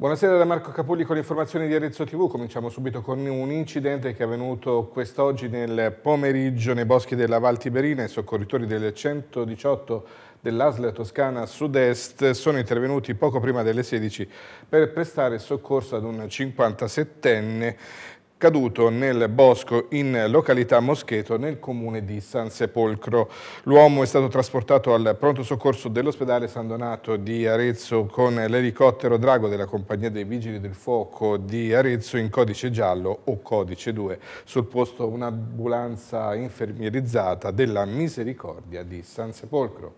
Buonasera da Marco Capulli con le informazioni di Arezzo TV. Cominciamo subito con un incidente che è avvenuto quest'oggi nel pomeriggio nei boschi della Val Tiberina. I soccorritori del 118 dell'Asla Toscana Sud-Est sono intervenuti poco prima delle 16 per prestare soccorso ad un 57enne caduto nel bosco in località Moscheto nel comune di San Sepolcro. L'uomo è stato trasportato al pronto soccorso dell'ospedale San Donato di Arezzo con l'elicottero Drago della compagnia dei Vigili del Fuoco di Arezzo in codice giallo o codice 2. Sul posto un'ambulanza infermierizzata della Misericordia di San Sepolcro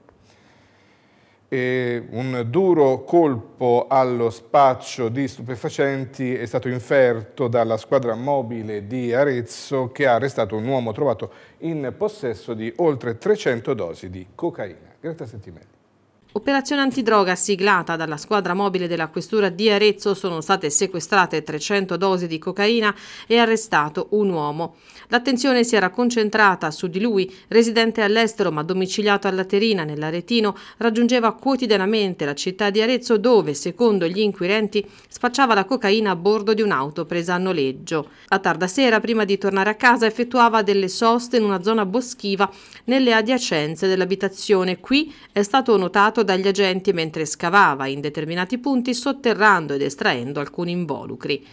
e un duro colpo allo spaccio di stupefacenti è stato inferto dalla squadra mobile di Arezzo che ha arrestato un uomo trovato in possesso di oltre 300 dosi di cocaina. Greta Sentimenti. Operazione antidroga siglata dalla squadra mobile della questura di Arezzo sono state sequestrate 300 dosi di cocaina e arrestato un uomo. L'attenzione si era concentrata su di lui, residente all'estero ma domiciliato a Laterina nell'Aretino, raggiungeva quotidianamente la città di Arezzo dove, secondo gli inquirenti, spacciava la cocaina a bordo di un'auto presa a noleggio. A tarda sera, prima di tornare a casa, effettuava delle soste in una zona boschiva nelle adiacenze dell'abitazione. Qui è stato notato fatto dagli agenti mentre scavava in determinati punti sotterrando ed estraendo alcuni involucri.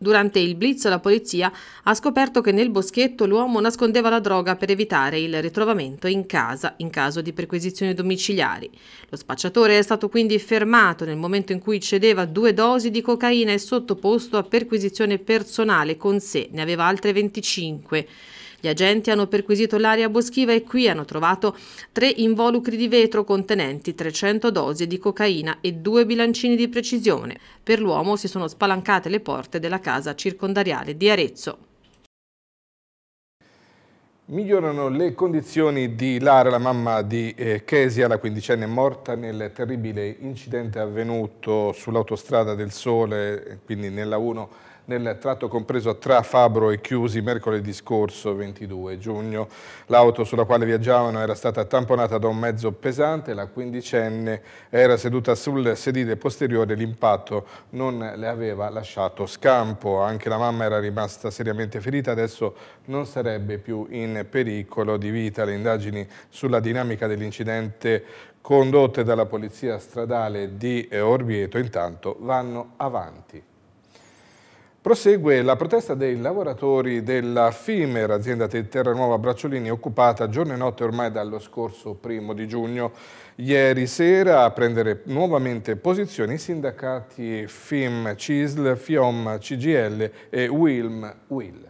Durante il blitz la polizia ha scoperto che nel boschetto l'uomo nascondeva la droga per evitare il ritrovamento in casa in caso di perquisizioni domiciliari. Lo spacciatore è stato quindi fermato nel momento in cui cedeva due dosi di cocaina e sottoposto a perquisizione personale con sé, ne aveva altre 25. Gli agenti hanno perquisito l'area boschiva e qui hanno trovato tre involucri di vetro contenenti 300 dosi di cocaina e due bilancini di precisione. Per l'uomo si sono spalancate le porte della casa circondariale di Arezzo. Migliorano le condizioni di Lara, la mamma di eh, Kesia, la quindicenne morta nel terribile incidente avvenuto sull'autostrada del Sole, quindi nella 1 nel tratto compreso tra Fabro e Chiusi mercoledì scorso 22 giugno. L'auto sulla quale viaggiavano era stata tamponata da un mezzo pesante, la quindicenne era seduta sul sedile posteriore, l'impatto non le aveva lasciato scampo, anche la mamma era rimasta seriamente ferita, adesso non sarebbe più in pericolo di vita. Le indagini sulla dinamica dell'incidente condotte dalla Polizia Stradale di Orvieto intanto vanno avanti. Prosegue la protesta dei lavoratori della FIMER, azienda Terra Nuova Bracciolini, occupata giorno e notte ormai dallo scorso primo di giugno. Ieri sera a prendere nuovamente posizione i sindacati FIM, CISL, FIOM, CGL e WILM, WIL.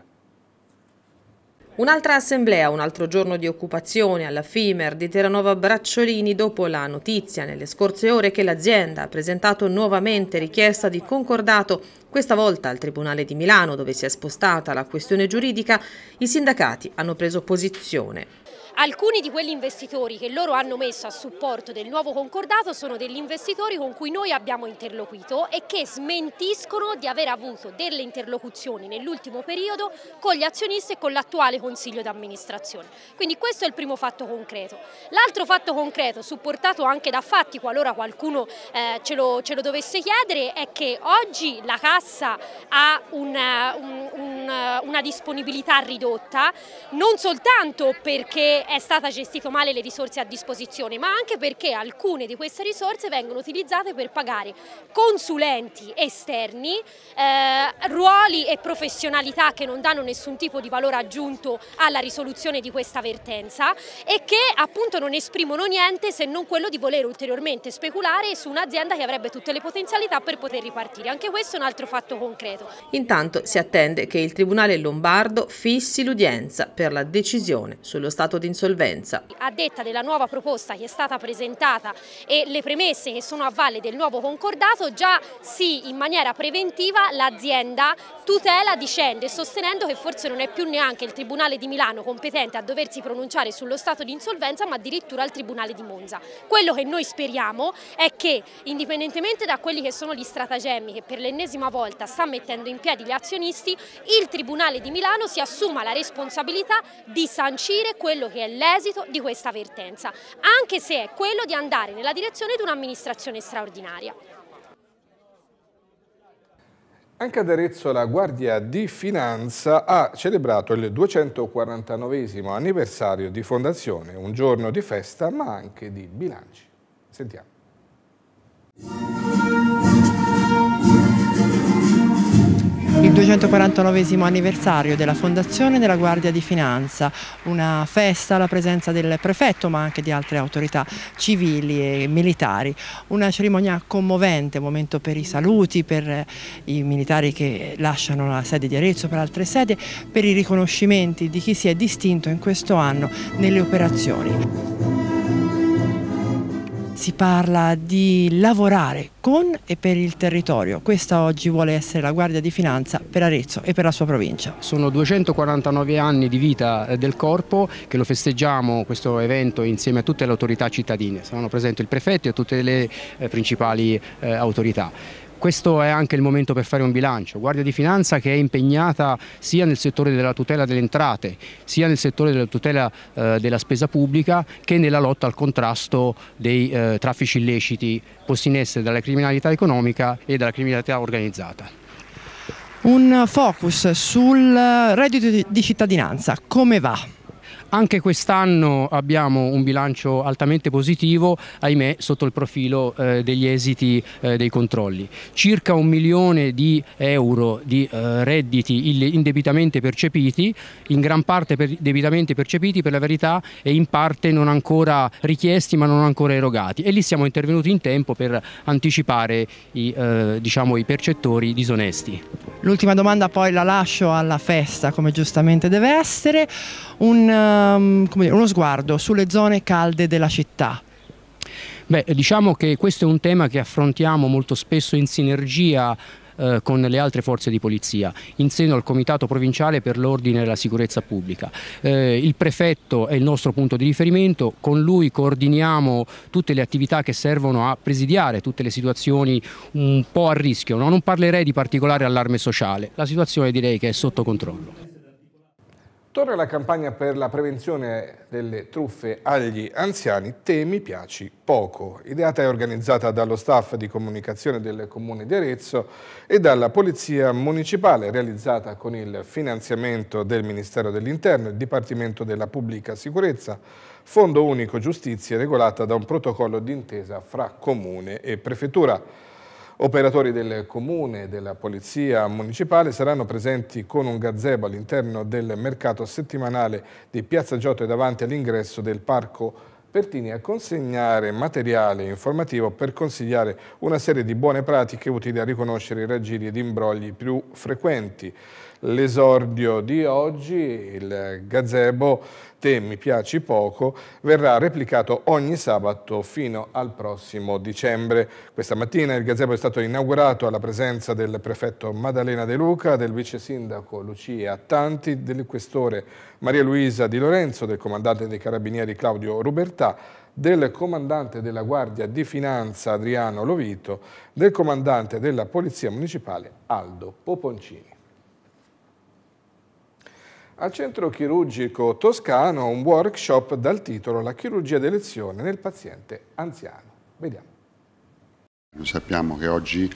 Un'altra assemblea, un altro giorno di occupazione alla FIMER di Terranova Bracciolini dopo la notizia nelle scorse ore che l'azienda ha presentato nuovamente richiesta di concordato, questa volta al Tribunale di Milano dove si è spostata la questione giuridica, i sindacati hanno preso posizione. Alcuni di quegli investitori che loro hanno messo a supporto del nuovo concordato sono degli investitori con cui noi abbiamo interloquito e che smentiscono di aver avuto delle interlocuzioni nell'ultimo periodo con gli azionisti e con l'attuale consiglio d'amministrazione. Quindi questo è il primo fatto concreto. L'altro fatto concreto, supportato anche da fatti qualora qualcuno eh, ce, lo, ce, lo, dovesse chiedere, è che oggi la Cassa ha una, eh, un, un, una disponibilità ridotta, non soltanto perché è stata gestita male le risorse a disposizione, ma anche perché alcune di queste risorse vengono utilizzate per pagare consulenti esterni, eh, ruoli e professionalità che non danno nessun tipo di valore aggiunto alla risoluzione di questa vertenza e che appunto non esprimono niente se non quello di voler ulteriormente speculare su un'azienda che avrebbe tutte le potenzialità per poter ripartire. Anche questo è un altro fatto concreto. Intanto si attende che il Tribunale Lombardo fissi l'udienza per la decisione sullo stato di insolvenza. A detta della nuova proposta che è stata presentata e le premesse che sono a valle del nuovo concordato, già sì in maniera preventiva l'azienda tutela dicendo e sostenendo che forse non è più neanche il Tribunale di Milano competente a doversi pronunciare sullo stato di insolvenza ma addirittura il Tribunale di Monza. Quello che noi speriamo è che indipendentemente da quelli che sono gli stratagemmi che per l'ennesima volta sta mettendo in piedi gli azionisti, il Tribunale di Milano si assuma la responsabilità di sancire quello che è l'esito di questa vertenza, anche se è quello di andare nella direzione di un'amministrazione straordinaria. Anche ad Arezzo la Guardia di Finanza ha celebrato il 249 anniversario di fondazione, un giorno di festa ma anche di bilanci. Sentiamo. 249 anniversario della Fondazione della Guardia di Finanza, una festa alla presenza del prefetto ma anche di altre autorità civili e militari, una cerimonia commovente, un momento per i saluti, per i militari che lasciano la sede di Arezzo, per altre sedi, per i riconoscimenti di chi si è distinto in questo anno nelle operazioni si parla di lavorare con e per il territorio. Questa oggi vuole essere la Guardia di Finanza per Arezzo e per la sua provincia. Sono 249 anni di vita eh, del corpo che lo festeggiamo questo evento insieme a tutte le autorità cittadine. Saranno presenti il prefetto e tutte le eh, principali eh, autorità questo è anche il momento per fare un bilancio. Guardia di Finanza che è impegnata sia nel settore della tutela delle entrate, sia nel settore della tutela eh, della spesa pubblica che nella lotta al contrasto dei eh, traffici illeciti posti in essere dalla criminalità economica e dalla criminalità organizzata. Un focus sul eh, reddito di cittadinanza, come va? Anche quest'anno abbiamo un bilancio altamente positivo, ahimè sotto il profilo eh, degli esiti eh, dei controlli. Circa un milione di euro di eh, redditi indebitamente percepiti, in gran parte per, debitamente percepiti per la verità e in parte non ancora richiesti ma non ancora erogati e lì siamo intervenuti in tempo per anticipare i, eh, diciamo, i percettori disonesti. L'ultima domanda poi la lascio alla festa come giustamente deve essere un, um, dire, uno sguardo sulle zone calde della città. Beh, diciamo che questo è un tema che affrontiamo molto spesso in sinergia eh, con le altre forze di polizia in seno al Comitato Provinciale per l'Ordine e la Sicurezza Pubblica. Eh, il prefetto è il nostro punto di riferimento, con lui coordiniamo tutte le attività che servono a presidiare tutte le situazioni un po' a rischio. No? Non parlerei di particolare allarme sociale, la situazione direi che è sotto controllo. Torna la campagna per la prevenzione delle truffe agli anziani Temi piaci poco, ideata e organizzata dallo staff di comunicazione del Comune di Arezzo e dalla Polizia Municipale, realizzata con il finanziamento del Ministero dell'Interno, il Dipartimento della Pubblica Sicurezza, Fondo Unico Giustizia, regolata da un protocollo d'intesa fra Comune e Prefettura. Operatori del comune, e della polizia municipale saranno presenti con un gazebo all'interno del mercato settimanale di Piazza Giotto e davanti all'ingresso del parco Pertini a consegnare materiale informativo per consigliare una serie di buone pratiche utili a riconoscere i raggiri ed imbrogli più frequenti l'esordio di oggi, il gazebo Te mi piaci poco verrà replicato ogni sabato fino al prossimo dicembre. Questa mattina il gazebo è stato inaugurato alla presenza del prefetto Maddalena De Luca, del vice sindaco Lucia Tanti, del questore Maria Luisa Di Lorenzo, del comandante dei carabinieri Claudio Rubertà, del comandante della Guardia di Finanza Adriano Lovito, del comandante della Polizia Municipale Aldo Poponcini. Al centro chirurgico toscano un workshop dal titolo La chirurgia d'elezione nel paziente anziano. Vediamo. Noi sappiamo che oggi, in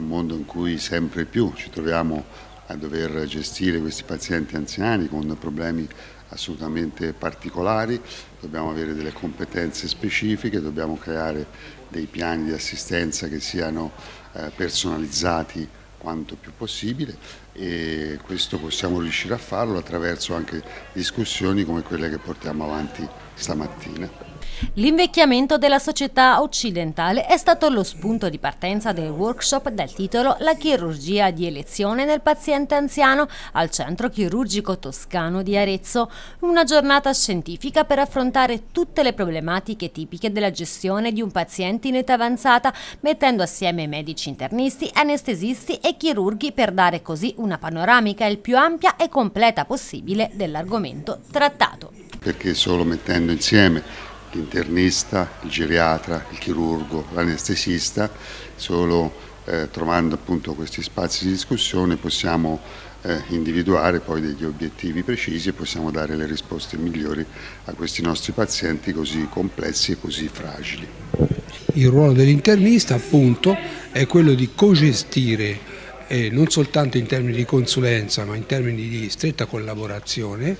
un mondo in cui sempre più ci troviamo a dover gestire questi pazienti anziani con problemi assolutamente particolari, dobbiamo avere delle competenze specifiche, dobbiamo creare dei piani di assistenza che siano eh, personalizzati quanto più possibile e questo possiamo riuscire a farlo attraverso anche discussioni come quelle che portiamo avanti stamattina. L'invecchiamento della società occidentale è stato lo spunto di partenza del workshop dal titolo La chirurgia di elezione nel paziente anziano al Centro Chirurgico Toscano di Arezzo, una giornata scientifica per affrontare tutte le problematiche tipiche della gestione di un paziente in età avanzata, mettendo assieme medici internisti, anestesisti e chirurghi per dare così una panoramica il più ampia e completa possibile dell'argomento trattato. Perché solo mettendo insieme l'internista, il geriatra, il chirurgo, l'anestesista, solo eh, trovando appunto questi spazi di discussione possiamo eh, individuare poi degli obiettivi precisi e possiamo dare le risposte migliori a questi nostri pazienti così complessi e così fragili. Il ruolo dell'internista appunto è quello di cogestire eh, non soltanto in termini di consulenza ma in termini di stretta collaborazione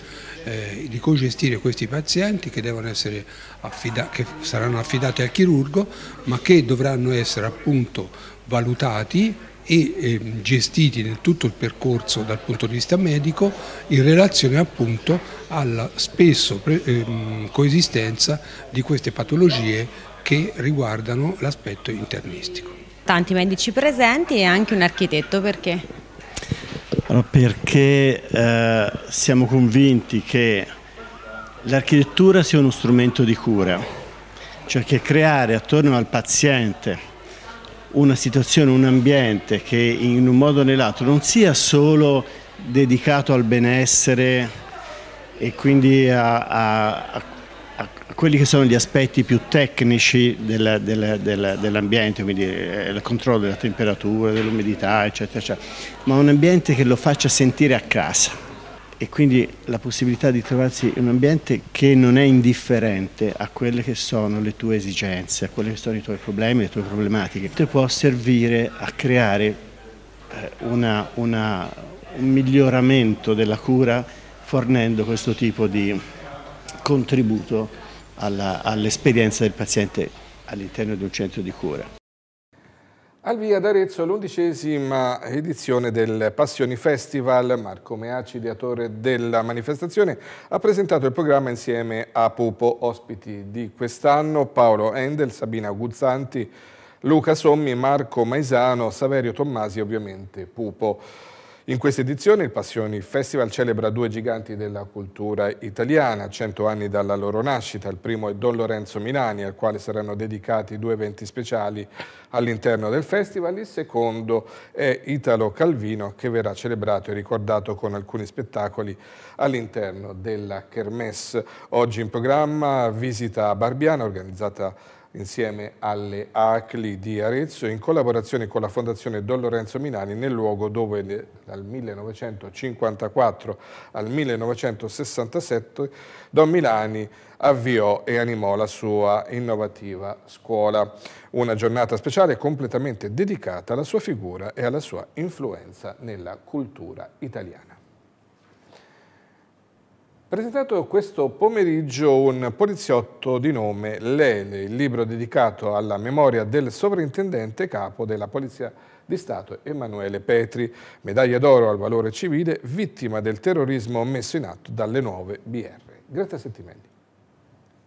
eh, di cui gestire questi pazienti che, che saranno affidati al chirurgo ma che dovranno essere appunto valutati e ehm, gestiti nel tutto il percorso dal punto di vista medico in relazione appunto alla spesso ehm, coesistenza di queste patologie che riguardano l'aspetto internistico. Tanti medici presenti e anche un architetto perché? perché eh, siamo convinti che l'architettura sia uno strumento di cura, cioè che creare attorno al paziente una situazione, un ambiente che in un modo o nell'altro non sia solo dedicato al benessere e quindi a, a, a quelli che sono gli aspetti più tecnici dell'ambiente, della, della, dell quindi eh, il controllo della temperatura, dell'umidità, eccetera, eccetera, ma un ambiente che lo faccia sentire a casa e quindi la possibilità di trovarsi in un ambiente che non è indifferente a quelle che sono le tue esigenze, a quelli che sono i tuoi problemi, le tue problematiche, ti può servire a creare eh, una, una, un miglioramento della cura fornendo questo tipo di contributo all'esperienza all del paziente all'interno di un centro di cura. Al via d'Arezzo l'undicesima edizione del Passioni Festival. Marco Meaci, ideatore della manifestazione, ha presentato il programma insieme a Pupo. Ospiti di quest'anno Paolo Endel, Sabina Guzzanti, Luca Sommi, Marco Maisano, Saverio Tommasi e ovviamente Pupo. In questa edizione il Passioni Festival celebra due giganti della cultura italiana, cento anni dalla loro nascita. Il primo è Don Lorenzo Milani, al quale saranno dedicati due eventi speciali all'interno del festival. Il secondo è Italo Calvino, che verrà celebrato e ricordato con alcuni spettacoli all'interno della Kermesse. Oggi in programma visita a Barbiana, organizzata da insieme alle ACLI di Arezzo in collaborazione con la Fondazione Don Lorenzo Minani nel luogo dove dal 1954 al 1967 Don Milani avviò e animò la sua innovativa scuola. Una giornata speciale completamente dedicata alla sua figura e alla sua influenza nella cultura italiana. Presentato questo pomeriggio un poliziotto di nome Lele, il libro dedicato alla memoria del sovrintendente capo della Polizia di Stato Emanuele Petri, medaglia d'oro al valore civile, vittima del terrorismo messo in atto dalle nuove BR. Grazie a Settimelli.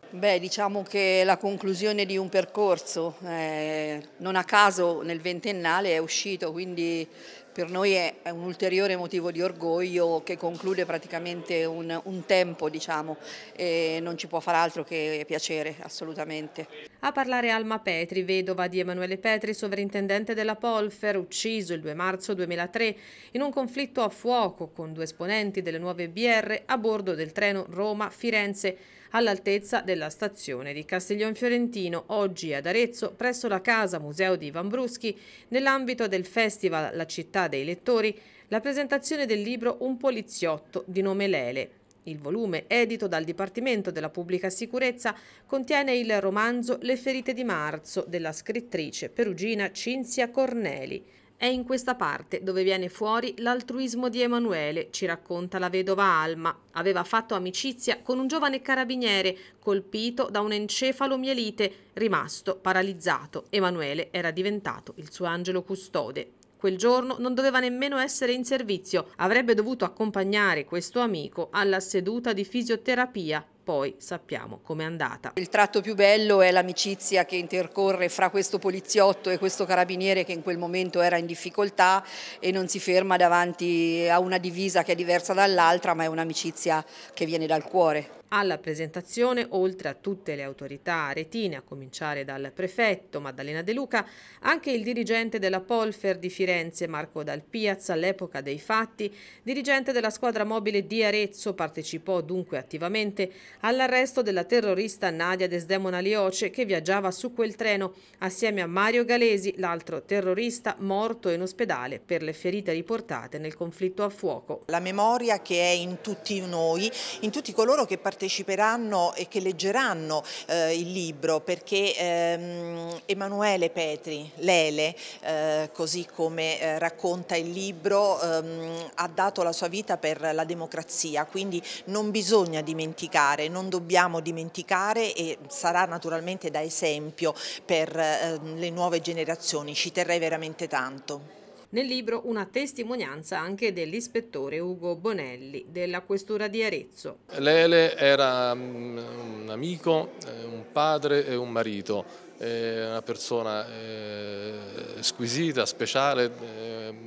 Beh, diciamo che la conclusione di un percorso, eh, non a caso nel ventennale è uscito, quindi per noi è un ulteriore motivo di orgoglio che conclude praticamente un, un tempo, diciamo, e non ci può far altro che piacere, assolutamente. A parlare Alma Petri, vedova di Emanuele Petri, sovrintendente della Polfer, ucciso il 2 marzo 2003 in un conflitto a fuoco con due esponenti delle nuove BR a bordo del treno Roma-Firenze, all'altezza della stazione di Castiglion Fiorentino, oggi ad Arezzo, presso la Casa Museo di Ivan Bruschi, nell'ambito del festival La città dei lettori, la presentazione del libro Un poliziotto di nome Lele, il volume, edito dal Dipartimento della Pubblica Sicurezza, contiene il romanzo Le ferite di marzo della scrittrice perugina Cinzia Corneli, è in questa parte dove viene fuori l'altruismo di Emanuele, ci racconta la vedova Alma. Aveva fatto amicizia con un giovane carabiniere colpito da un encefalomielite, rimasto paralizzato. Emanuele era diventato il suo angelo custode. Quel giorno non doveva nemmeno essere in servizio, avrebbe dovuto accompagnare questo amico alla seduta di fisioterapia poi sappiamo com'è andata. Il tratto più bello è l'amicizia che intercorre fra questo poliziotto e questo carabiniere che in quel momento era in difficoltà e non si ferma davanti a una divisa che è diversa dall'altra ma è un'amicizia che viene dal cuore. Alla presentazione, oltre a tutte le autorità aretine, a cominciare dal prefetto Maddalena De Luca, anche il dirigente della Polfer di Firenze, Marco Dal Piaz, all'epoca dei fatti, dirigente della squadra mobile di Arezzo, partecipò dunque attivamente all'arresto della terrorista Nadia Desdemona Lioce che viaggiava su quel treno assieme a Mario Galesi, l'altro terrorista morto in ospedale per le ferite riportate nel conflitto a fuoco. La memoria che è in tutti noi, in tutti coloro che partecipano parteciperanno e che leggeranno eh, il libro perché ehm, Emanuele Petri, Lele, eh, così come eh, racconta il libro, ehm, ha dato la sua vita per la democrazia, quindi non bisogna dimenticare, non dobbiamo dimenticare e sarà naturalmente da esempio per ehm, le nuove generazioni, ci terrei veramente tanto. Nel libro una testimonianza anche dell'ispettore Ugo Bonelli della Questura di Arezzo. Lele era mm, un amico, eh, un padre e un marito, eh, una persona eh, squisita, speciale,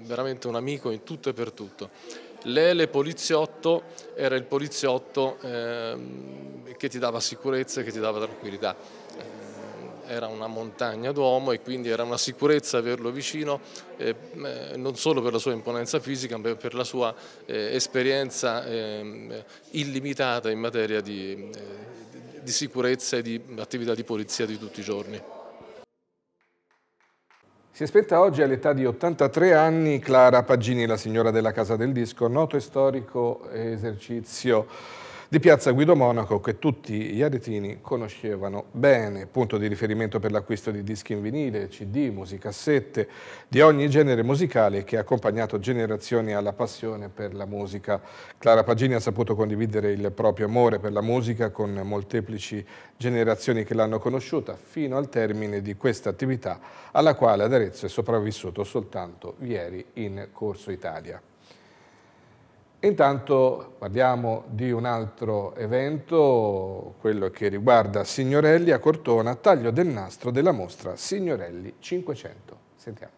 veramente un amico in tutto e per tutto. Lele poliziotto era il poliziotto ehm, che ti dava sicurezza e che ti dava tranquillità era una montagna d'uomo e quindi era una sicurezza averlo vicino eh, eh, non solo per la sua imponenza fisica ma per la sua eh, esperienza eh, illimitata in materia di, eh, di sicurezza e di attività di polizia di tutti i giorni. Si aspetta oggi all'età di 83 anni Clara Paggini, la signora della Casa del Disco, noto e storico esercizio di Piazza Guido Monaco che tutti gli aretini conoscevano bene, punto di riferimento per l'acquisto di dischi in vinile, cd, musicassette, di ogni genere musicale che ha accompagnato generazioni alla passione per la musica. Clara Pagini ha saputo condividere il proprio amore per la musica con molteplici generazioni che l'hanno conosciuta fino al termine di questa attività alla quale ad Arezzo è sopravvissuto soltanto ieri in Corso Italia. Intanto parliamo di un altro evento, quello che riguarda Signorelli a Cortona, taglio del nastro della mostra Signorelli 500. Sentiamo.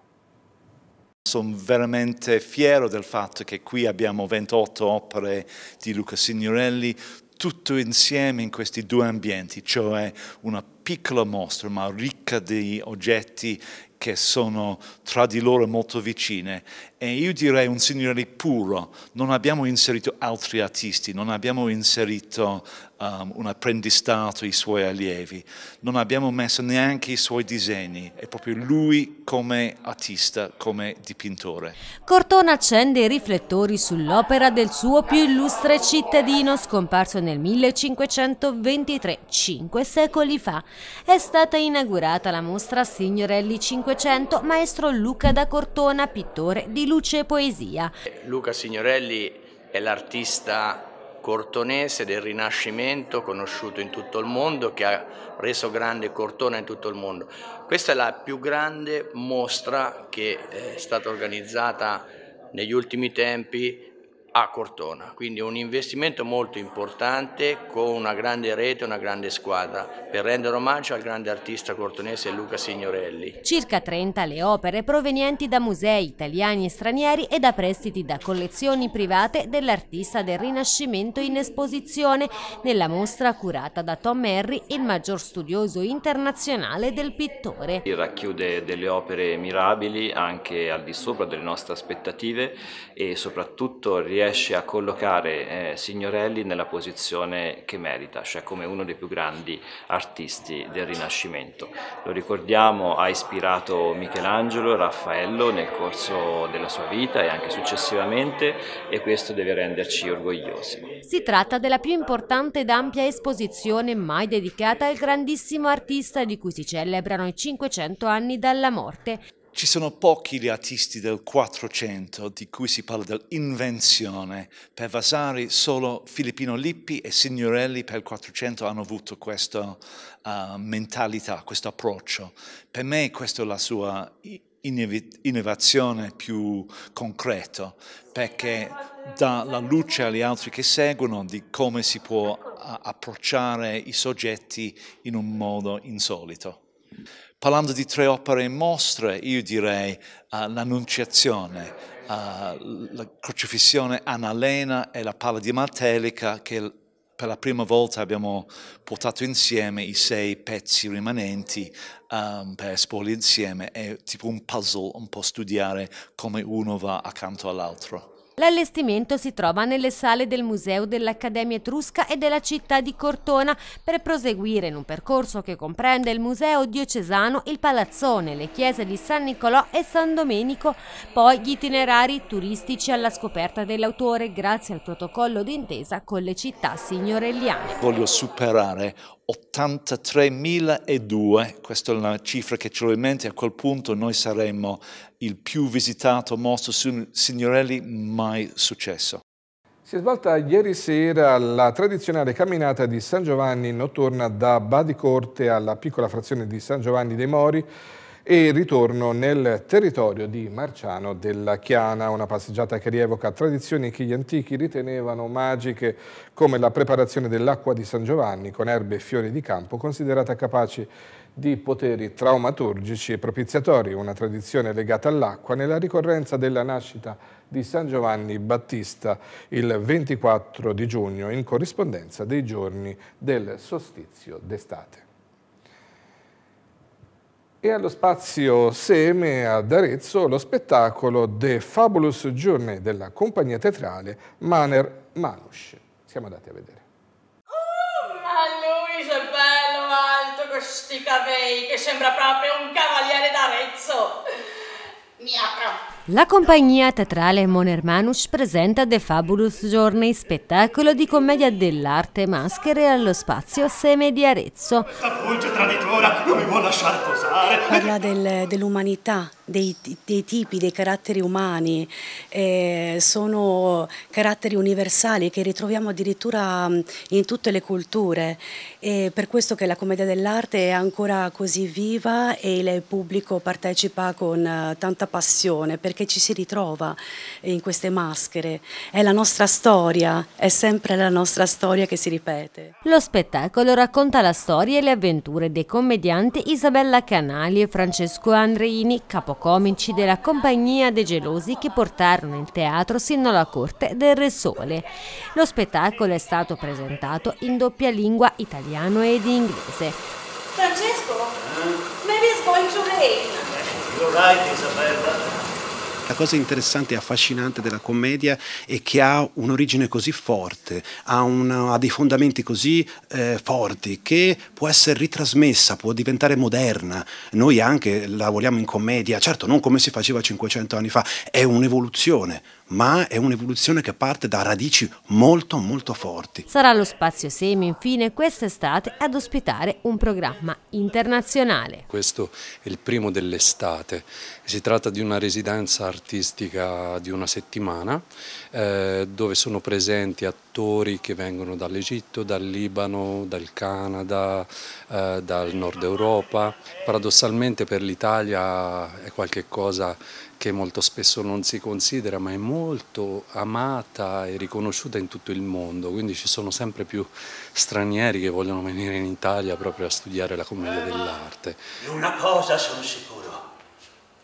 Sono veramente fiero del fatto che qui abbiamo 28 opere di Luca Signorelli, tutto insieme in questi due ambienti, cioè una piccola mostra ma ricca di oggetti che sono tra di loro molto vicine e io direi un signore puro, non abbiamo inserito altri artisti, non abbiamo inserito um, un apprendistato, i suoi allievi, non abbiamo messo neanche i suoi disegni, è proprio lui come artista, come dipintore. Cortona accende i riflettori sull'opera del suo più illustre cittadino scomparso nel 1523, cinque secoli fa. È stata inaugurata la mostra Signorelli 500, maestro Luca da Cortona, pittore di Luca luce e poesia. Luca Signorelli è l'artista cortonese del Rinascimento, conosciuto in tutto il mondo, che ha reso grande Cortona in tutto il mondo. Questa è la più grande mostra che è stata organizzata negli ultimi tempi a Cortona, quindi un investimento molto importante con una grande rete, una grande squadra per rendere omaggio al grande artista cortonese Luca Signorelli. Circa 30 le opere provenienti da musei italiani e stranieri e da prestiti da collezioni private dell'artista del Rinascimento in esposizione nella mostra curata da Tom Henry, il maggior studioso internazionale del pittore. Racchiude delle opere mirabili anche al di sopra delle nostre aspettative e soprattutto riesce riesce a collocare eh, Signorelli nella posizione che merita, cioè come uno dei più grandi artisti del Rinascimento. Lo ricordiamo, ha ispirato Michelangelo e Raffaello nel corso della sua vita e anche successivamente e questo deve renderci orgogliosi. Si tratta della più importante ed ampia esposizione mai dedicata al grandissimo artista di cui si celebrano i 500 anni dalla morte ci sono pochi gli artisti del 400 di cui si parla dell'invenzione. Per Vasari solo Filippino Lippi e Signorelli per il 400 hanno avuto questa uh, mentalità, questo approccio. Per me questa è la sua innovazione più concreta, perché dà la luce agli altri che seguono di come si può eh, approcciare i soggetti in un modo insolito parlando di tre opere in mostra, io direi uh, eh, l'Annunciazione, uh, eh, la crocifissione analena e la palla di martellica che per la prima volta abbiamo portato insieme i sei pezzi rimanenti um, per esporli insieme, è tipo un puzzle, un po' studiare come uno va accanto all'altro. L'allestimento si trova nelle sale del Museo dell'Accademia Etrusca e della città di Cortona per proseguire in un percorso che comprende il Museo diocesano, il Palazzone, le chiese di San Nicolò e San Domenico, poi gli itinerari turistici alla scoperta dell'autore grazie al protocollo d'intesa con le città signorelliane. Voglio superare 83.002, questa è una cifra che probabilmente a quel punto noi saremmo il più visitato mostro signorelli mai successo. Si è svolta ieri sera la tradizionale camminata di San Giovanni notturna da Badicorte alla piccola frazione di San Giovanni dei Mori e ritorno nel territorio di Marciano della Chiana, una passeggiata che rievoca tradizioni che gli antichi ritenevano magiche come la preparazione dell'acqua di San Giovanni con erbe e fiori di campo considerata capace di poteri traumaturgici e propiziatori, una tradizione legata all'acqua nella ricorrenza della nascita di San Giovanni Battista il 24 di giugno in corrispondenza dei giorni del solstizio d'estate e allo spazio Seme ad Arezzo lo spettacolo The Fabulous Journey della compagnia teatrale Maner Manush. Siamo andati a vedere. Oh, ma lui è bello alto con sti capelli che sembra proprio un cavaliere d'Arezzo. Mi apro. La compagnia teatrale Monermanus presenta The Fabulous Journey, spettacolo di commedia dell'arte maschere allo spazio Seme di Arezzo. Questa pulce traditora non mi vuole lasciar posare. Parla del, dell'umanità, dei, dei, tipi, dei caratteri umani. Eh, sono caratteri universali che ritroviamo addirittura mm, in tutte le culture. È per questo che la commedia dell'arte è ancora così viva e il pubblico partecipa con eh, tanta passione perché ci si ritrova in queste maschere. È la nostra storia, è sempre la nostra storia che si ripete. Lo spettacolo racconta la storia e le avventure dei commedianti Isabella Canali e Francesco Andreini, capocomici della compagnia dei Gelosi che portarono il teatro sino alla corte del Re Sole. Lo spettacolo è stato presentato in doppia lingua italiano ed inglese. Francesco, eh? maybe it's going to rain. You're right, Isabella. La cosa interessante e affascinante della commedia è che ha un'origine così forte, ha, una, ha, dei fondamenti così eh, forti che può essere ritrasmessa, può diventare moderna. Noi anche lavoriamo in commedia, certo non come si faceva 500 anni fa, è un'evoluzione ma è un'evoluzione che parte da radici molto molto forti. Sarà lo Spazio Semi infine quest'estate ad ospitare un programma internazionale. Questo è il primo dell'estate, si tratta di una residenza artistica di una settimana eh, dove sono presenti attori produttori che vengono dall'Egitto, dal Libano, dal Canada, eh, dal nord Europa. Paradossalmente per l'Italia è qualcosa che molto spesso non si considera ma è molto amata e riconosciuta in tutto il mondo, quindi ci sono sempre più stranieri che vogliono venire in Italia proprio a studiare la commedia dell'arte. Di una cosa sono sicuro,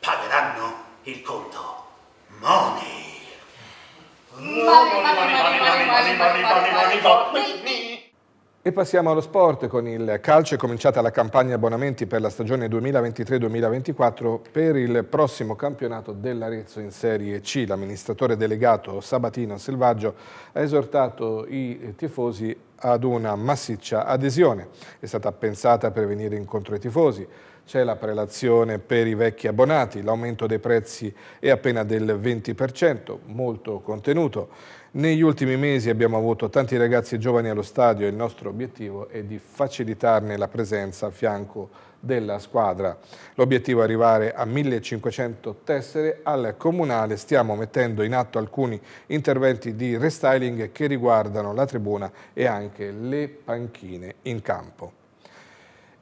pagheranno il conto. Money! E passiamo allo sport, con il calcio è cominciata la campagna abbonamenti per la stagione 2023-2024 per il prossimo campionato dell'Arezzo in Serie C. L'amministratore delegato Sabatino Selvaggio ha esortato i tifosi ad una massiccia adesione. È stata pensata per venire incontro ai tifosi, c'è la prelazione per i vecchi abbonati, l'aumento dei prezzi è appena del 20%, molto contenuto. Negli ultimi mesi abbiamo avuto tanti ragazzi e giovani allo stadio e il nostro obiettivo è di facilitarne la presenza a fianco della squadra. L'obiettivo è arrivare a 1500 tessere al comunale. Stiamo mettendo in atto alcuni interventi di restyling che riguardano la tribuna e anche le panchine in campo.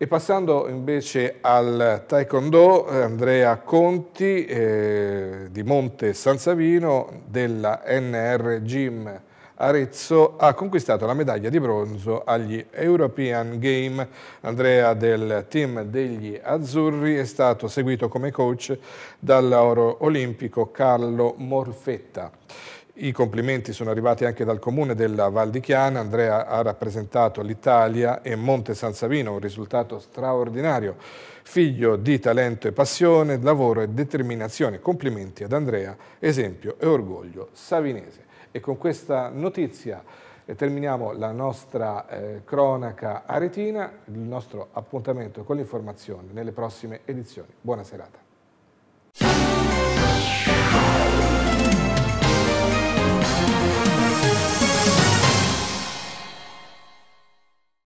E passando invece al Taekwondo, eh, Andrea Conti eh, di Monte San Savino della NR Gym Arezzo ha conquistato la medaglia di bronzo agli European Game. Andrea del team degli Azzurri è stato seguito come coach dall'oro olimpico Carlo Morfetta. I complimenti sono arrivati anche dal comune della Val di Chiana, Andrea ha rappresentato l'Italia e Monte San Savino, un risultato straordinario, figlio di talento e passione, lavoro e determinazione. Complimenti ad Andrea, esempio e orgoglio savinese. E con questa notizia eh, terminiamo la nostra eh, cronaca aretina, il nostro appuntamento con l'informazione nelle prossime edizioni. Buona serata.